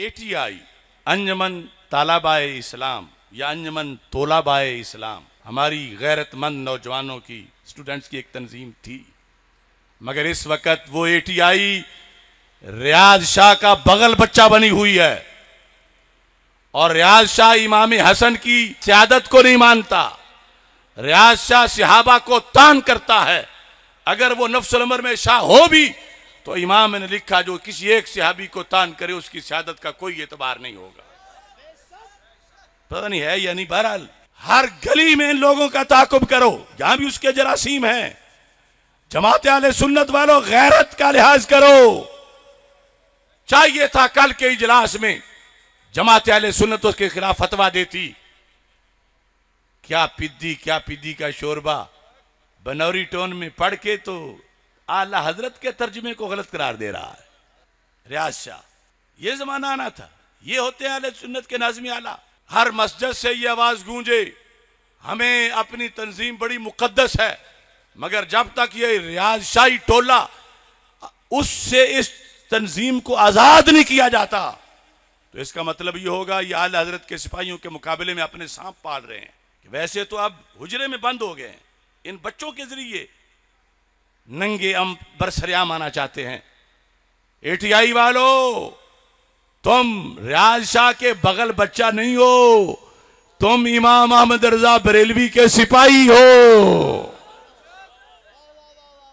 ATI अंजमन तालाबाए इस्लाम या अंजमन तोलाबाए इस्लाम हमारी गैरतमंद नौजवानों की स्टूडेंट्स की एक तंजीम थी मगर इस वक्त वो एटीआई रियाज शाह का बगल बच्चा बनी हुई है और रियाज शाह इमाम हसन की सियादत को नहीं मानता रियाज शाह सिहाबा को तान करता है अगर वो नफ्सलमर में शाह हो भी तो इमाम ने लिखा जो किसी एक सिहाबी को तान करे उसकी शहादत का कोई एतबार नहीं होगा पता नहीं है या नहीं बहरहाल हर गली में इन लोगों का ताकुब करो जहां भी उसके जरासीम हैं जमात आल सुन्नत वालों गैरत का लिहाज करो चाहिए था कल के इजलास में जमात आल सुन्नत उसके खिलाफ फतवा देती क्या पिद्दी क्या पिद्दी का शोरबा बनौरी टोन में पढ़ के तो आला हजरत के तर्जमे को गलत करार दे रहा है रियाज शाह ये जमाना आना था ये होते हैं आले सुन्नत के नाजमी आला हर मस्जिद से ये आवाज गूंजे हमें अपनी तंजीम बड़ी मुकदस है मगर जब तक ये रियाज शाही टोला उससे इस तंजीम को आजाद नहीं किया जाता तो इसका मतलब ये होगा ये आला हजरत के सिपाहियों के मुकाबले में अपने सांप पाल रहे हैं वैसे तो अब हुजरे में बंद हो गए हैं इन बच्चों के जरिए नंगे अम बरसरिया माना चाहते हैं एटीआई वालों तुम रियाज के बगल बच्चा नहीं हो तुम इमाम अहमद रजा बरेलवी के सिपाही हो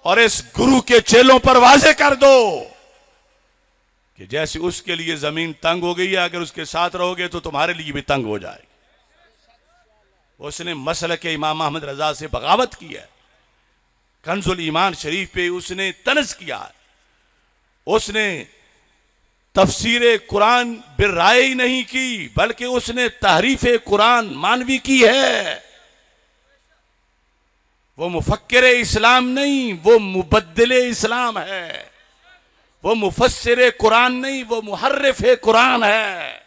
और इस गुरु के चेलों पर वाजे कर दो कि जैसे उसके लिए जमीन तंग हो गई है अगर उसके साथ रहोगे तो तुम्हारे लिए भी तंग हो जाएगी उसने मसल के इमाम अहमद रजा से बगावत की है कंजुल ईमान शरीफ पे उसने तनज किया उसने तफसीर कुरान बिराए ही नहीं की बल्कि उसने तहरीफ कुरान मानवी की है वो मुफक्र इस्लाम नहीं वो मुबदल इस्लाम है वो मुफसर कुरान नहीं वो मुहर्रफ कुरान है